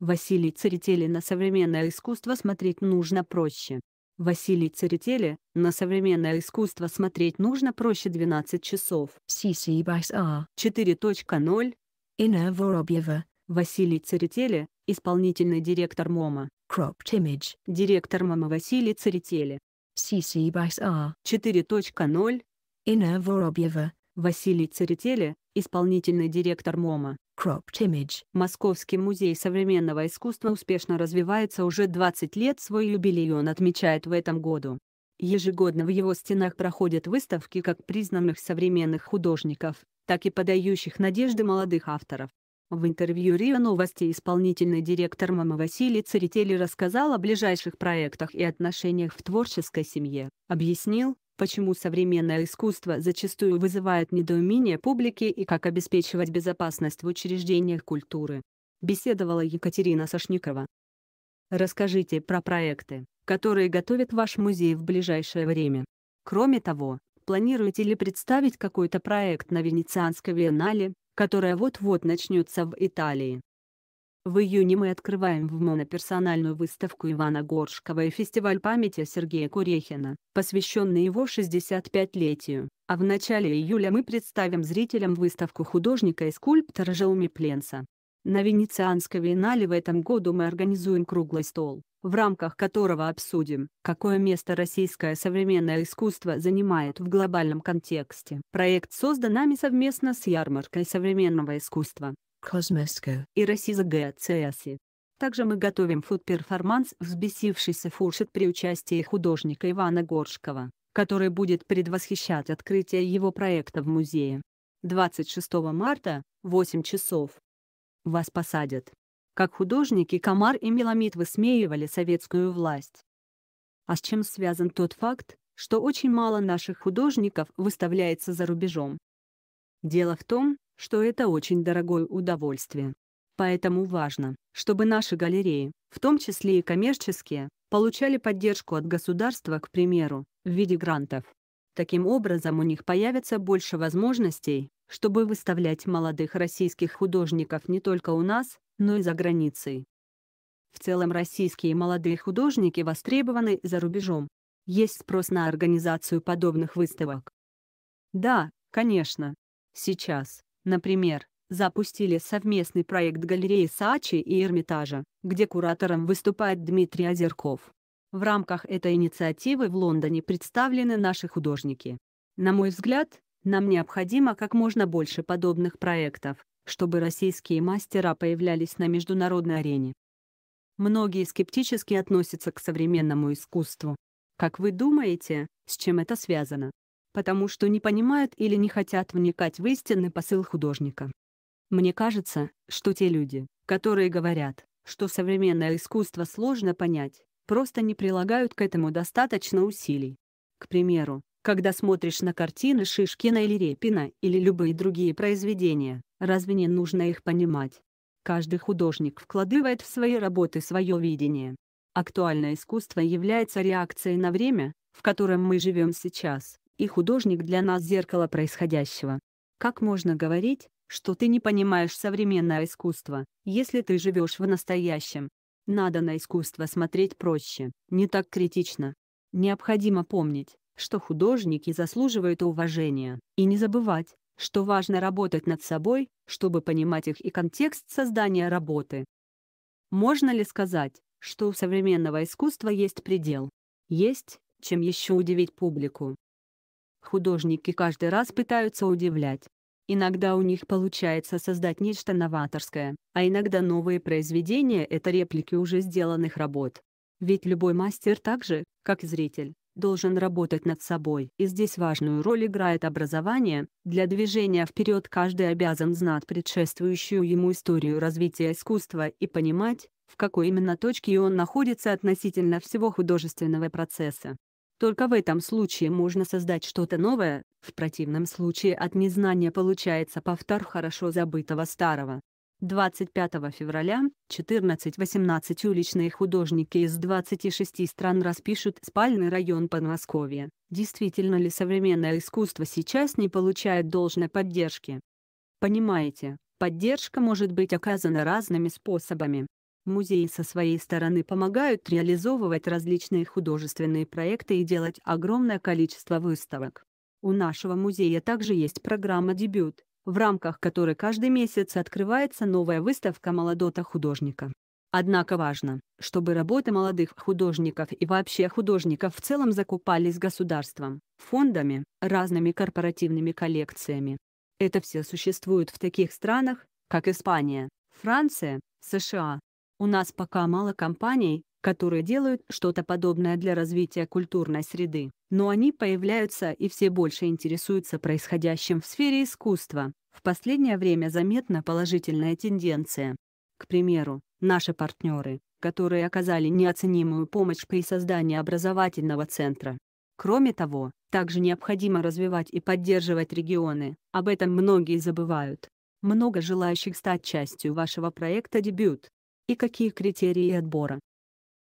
Василий Церетели на современное искусство смотреть нужно проще. Василий Церетели на современное искусство смотреть нужно проще 12 часов. CC Байс А. 4.0. Инна Воробьева. Василий Церетели, исполнительный директор МОМА. Cropped Image. Директор МОМА Василий Церетели. CC Байс А. 4.0. Инна Воробьева. Василий Церетели, исполнительный директор МОМА. Cropped Image. Московский музей современного искусства успешно развивается уже 20 лет, свой юбилей он отмечает в этом году. Ежегодно в его стенах проходят выставки как признанных современных художников, так и подающих надежды молодых авторов. В интервью РИА Новости исполнительный директор Мама Василий Церетели рассказал о ближайших проектах и отношениях в творческой семье, объяснил, почему современное искусство зачастую вызывает недоумение публики и как обеспечивать безопасность в учреждениях культуры. Беседовала Екатерина Сашникова. Расскажите про проекты, которые готовит ваш музей в ближайшее время. Кроме того, планируете ли представить какой-то проект на Венецианской биеннале, которая вот-вот начнется в Италии? В июне мы открываем в МОНО персональную выставку Ивана Горшкова и фестиваль памяти Сергея Курехина, посвященный его 65-летию, а в начале июля мы представим зрителям выставку художника и скульптора Жауми Пленца. На Венецианской биеннале в этом году мы организуем круглый стол, в рамках которого обсудим, какое место российское современное искусство занимает в глобальном контексте. Проект создан нами совместно с ярмаркой современного искусства, Космеско и Россиза ГЦСИ. Также мы готовим фуд-перформанс «Взбесившийся фуршет» при участии художника Ивана Горшкова, который будет предвосхищать открытие его проекта в музее. 26 марта, 8 часов. Вас посадят. Как художники Комар и Меламид высмеивали советскую власть. А с чем связан тот факт, что очень мало наших художников выставляется за рубежом? Дело в том, что это очень дорогое удовольствие. Поэтому важно, чтобы наши галереи, в том числе и коммерческие, получали поддержку от государства, к примеру, в виде грантов. Таким образом у них появится больше возможностей, чтобы выставлять молодых российских художников не только у нас, но и за границей. В целом российские молодые художники востребованы за рубежом. Есть спрос на организацию подобных выставок. Да, конечно. Сейчас, Например, запустили совместный проект галереи Сачи и Эрмитажа, где куратором выступает Дмитрий Озерков. В рамках этой инициативы в Лондоне представлены наши художники. На мой взгляд, нам необходимо как можно больше подобных проектов, чтобы российские мастера появлялись на международной арене. Многие скептически относятся к современному искусству. Как вы думаете, с чем это связано? потому что не понимают или не хотят вникать в истинный посыл художника. Мне кажется, что те люди, которые говорят, что современное искусство сложно понять, просто не прилагают к этому достаточно усилий. К примеру, когда смотришь на картины Шишкина или Репина или любые другие произведения, разве не нужно их понимать? Каждый художник вкладывает в свои работы свое видение. Актуальное искусство является реакцией на время, в котором мы живем сейчас и художник для нас зеркало происходящего. Как можно говорить, что ты не понимаешь современное искусство, если ты живешь в настоящем? Надо на искусство смотреть проще, не так критично. Необходимо помнить, что художники заслуживают уважения, и не забывать, что важно работать над собой, чтобы понимать их и контекст создания работы. Можно ли сказать, что у современного искусства есть предел? Есть, чем еще удивить публику. Художники каждый раз пытаются удивлять. Иногда у них получается создать нечто новаторское, а иногда новые произведения — это реплики уже сделанных работ. Ведь любой мастер так же, как и зритель, должен работать над собой. И здесь важную роль играет образование. Для движения вперед каждый обязан знать предшествующую ему историю развития искусства и понимать, в какой именно точке он находится относительно всего художественного процесса. Только в этом случае можно создать что-то новое, в противном случае от незнания получается повтор хорошо забытого старого. 25 февраля 14-18 уличные художники из 26 стран распишут спальный район Подмосковья. Действительно ли современное искусство сейчас не получает должной поддержки? Понимаете, поддержка может быть оказана разными способами. Музеи со своей стороны помогают реализовывать различные художественные проекты и делать огромное количество выставок. У нашего музея также есть программа «Дебют», в рамках которой каждый месяц открывается новая выставка молодого художника. Однако важно, чтобы работы молодых художников и вообще художников в целом закупались государством, фондами, разными корпоративными коллекциями. Это все существует в таких странах, как Испания, Франция, США, у нас пока мало компаний, которые делают что-то подобное для развития культурной среды, но они появляются и все больше интересуются происходящим в сфере искусства. В последнее время заметна положительная тенденция. К примеру, наши партнеры, которые оказали неоценимую помощь при создании образовательного центра. Кроме того, также необходимо развивать и поддерживать регионы, об этом многие забывают. Много желающих стать частью вашего проекта «Дебют» и какие критерии отбора.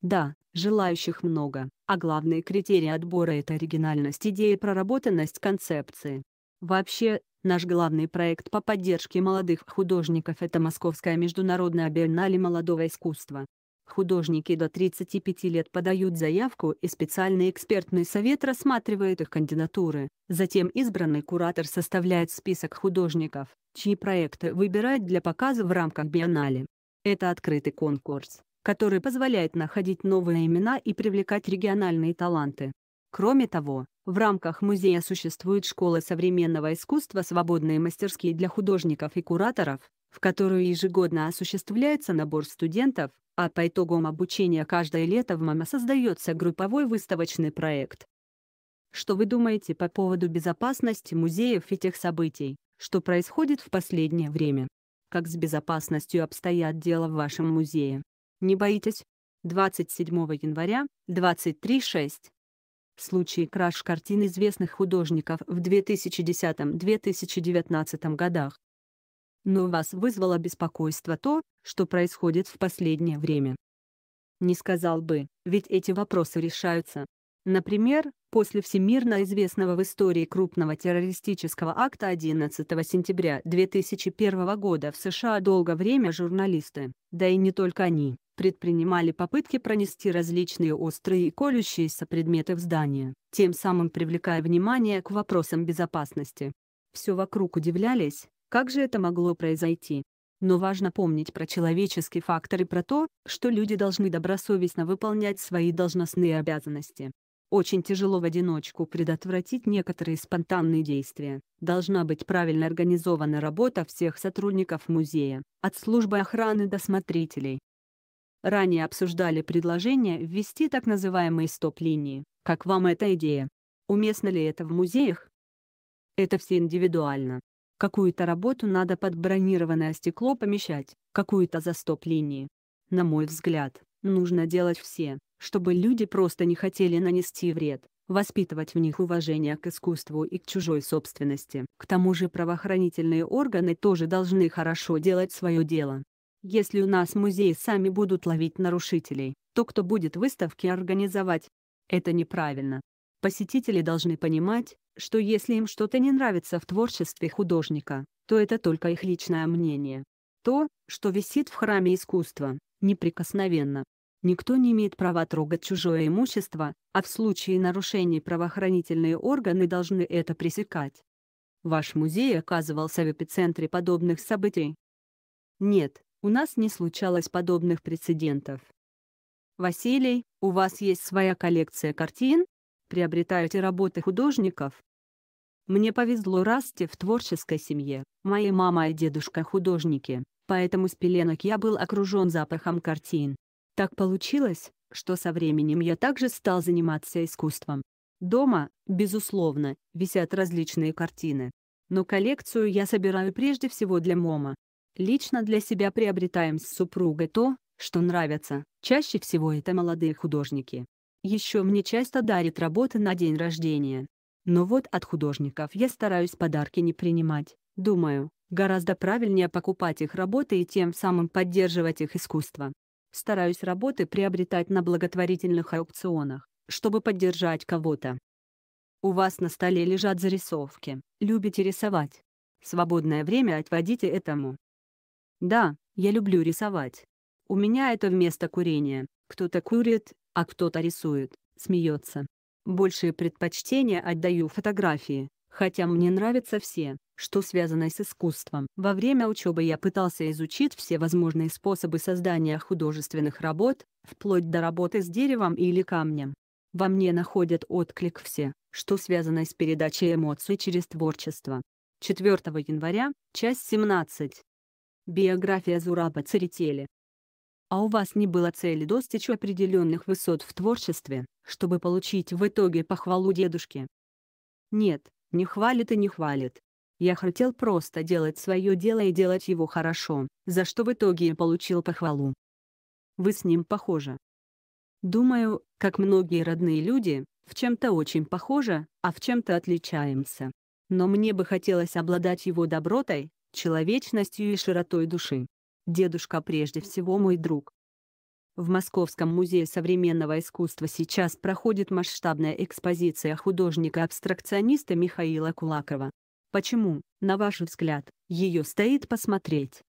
Да, желающих много, а главные критерии отбора – это оригинальность идеи и проработанность концепции. Вообще, наш главный проект по поддержке молодых художников – это Московская международная биеннале молодого искусства. Художники до 35 лет подают заявку и специальный экспертный совет рассматривает их кандидатуры, затем избранный куратор составляет список художников, чьи проекты выбирает для показа в рамках биеннале. Это открытый конкурс, который позволяет находить новые имена и привлекать региональные таланты. Кроме того, в рамках музея существует школа современного искусства «Свободные мастерские для художников и кураторов», в которую ежегодно осуществляется набор студентов, а по итогам обучения каждое лето в МАМА создается групповой выставочный проект. Что вы думаете по поводу безопасности музеев и тех событий, что происходит в последнее время? как с безопасностью обстоят дела в вашем музее. Не боитесь? 27 января, 23.6. Случаи краж картин известных художников в 2010-2019 годах. Но вас вызвало беспокойство то, что происходит в последнее время. Не сказал бы, ведь эти вопросы решаются. Например, после всемирно известного в истории крупного террористического акта 11 сентября 2001 года в США долгое время журналисты, да и не только они, предпринимали попытки пронести различные острые и колющиеся предметы в здание, тем самым привлекая внимание к вопросам безопасности. Все вокруг удивлялись, как же это могло произойти. Но важно помнить про человеческий фактор и про то, что люди должны добросовестно выполнять свои должностные обязанности. Очень тяжело в одиночку предотвратить некоторые спонтанные действия. Должна быть правильно организована работа всех сотрудников музея, от службы охраны до смотрителей. Ранее обсуждали предложение ввести так называемые стоп-линии. Как вам эта идея? Уместно ли это в музеях? Это все индивидуально. Какую-то работу надо под бронированное стекло помещать, какую-то за стоп-линии. На мой взгляд, нужно делать все чтобы люди просто не хотели нанести вред, воспитывать в них уважение к искусству и к чужой собственности. К тому же правоохранительные органы тоже должны хорошо делать свое дело. Если у нас музеи сами будут ловить нарушителей, то кто будет выставки организовать? Это неправильно. Посетители должны понимать, что если им что-то не нравится в творчестве художника, то это только их личное мнение. То, что висит в храме искусства, неприкосновенно. Никто не имеет права трогать чужое имущество, а в случае нарушений правоохранительные органы должны это пресекать. Ваш музей оказывался в эпицентре подобных событий? Нет, у нас не случалось подобных прецедентов. Василий, у вас есть своя коллекция картин? Приобретаете работы художников? Мне повезло расти в творческой семье, моя мама и дедушка художники, поэтому с пеленок я был окружен запахом картин. Так получилось, что со временем я также стал заниматься искусством. Дома, безусловно, висят различные картины. Но коллекцию я собираю прежде всего для Мома. Лично для себя приобретаем с супругой то, что нравится, чаще всего это молодые художники. Еще мне часто дарят работы на день рождения. Но вот от художников я стараюсь подарки не принимать, думаю, гораздо правильнее покупать их работы и тем самым поддерживать их искусство стараюсь работы приобретать на благотворительных аукционах, чтобы поддержать кого-то. У вас на столе лежат зарисовки, любите рисовать. Свободное время отводите этому. Да, я люблю рисовать. У меня это вместо курения. Кто-то курит, а кто-то рисует, смеется. Большие предпочтения отдаю фотографии, хотя мне нравятся все что связано с искусством. Во время учебы я пытался изучить все возможные способы создания художественных работ, вплоть до работы с деревом или камнем. Во мне находят отклик все, что связано с передачей эмоций через творчество. 4 января, часть 17. Биография Зураба Церетели. А у вас не было цели достичь определенных высот в творчестве, чтобы получить в итоге похвалу дедушки? Нет, не хвалит и не хвалит. Я хотел просто делать свое дело и делать его хорошо, за что в итоге и получил похвалу. Вы с ним похожи. Думаю, как многие родные люди, в чем-то очень похожи, а в чем-то отличаемся. Но мне бы хотелось обладать его добротой, человечностью и широтой души. Дедушка прежде всего мой друг. В Московском музее современного искусства сейчас проходит масштабная экспозиция художника-абстракциониста Михаила Кулакова. Почему, на ваш взгляд, ее стоит посмотреть?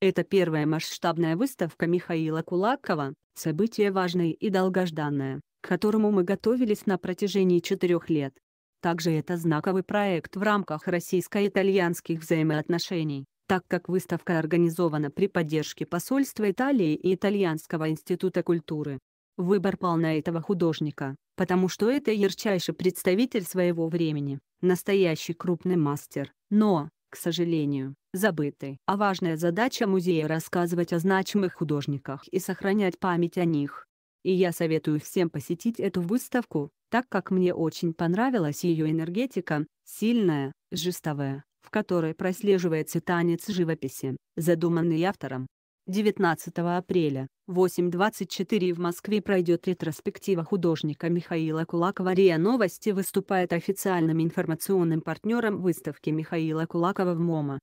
Это первая масштабная выставка Михаила Кулакова, событие важное и долгожданное, к которому мы готовились на протяжении четырех лет. Также это знаковый проект в рамках российско-итальянских взаимоотношений, так как выставка организована при поддержке посольства Италии и Итальянского института культуры. Выбор пал на этого художника, потому что это ярчайший представитель своего времени, настоящий крупный мастер, но, к сожалению, забытый. А важная задача музея рассказывать о значимых художниках и сохранять память о них. И я советую всем посетить эту выставку, так как мне очень понравилась ее энергетика, сильная, жестовая, в которой прослеживается танец живописи, задуманный автором. 19 апреля, 8.24 в Москве пройдет ретроспектива художника Михаила Кулакова. РИА Новости выступает официальным информационным партнером выставки Михаила Кулакова в МОМА.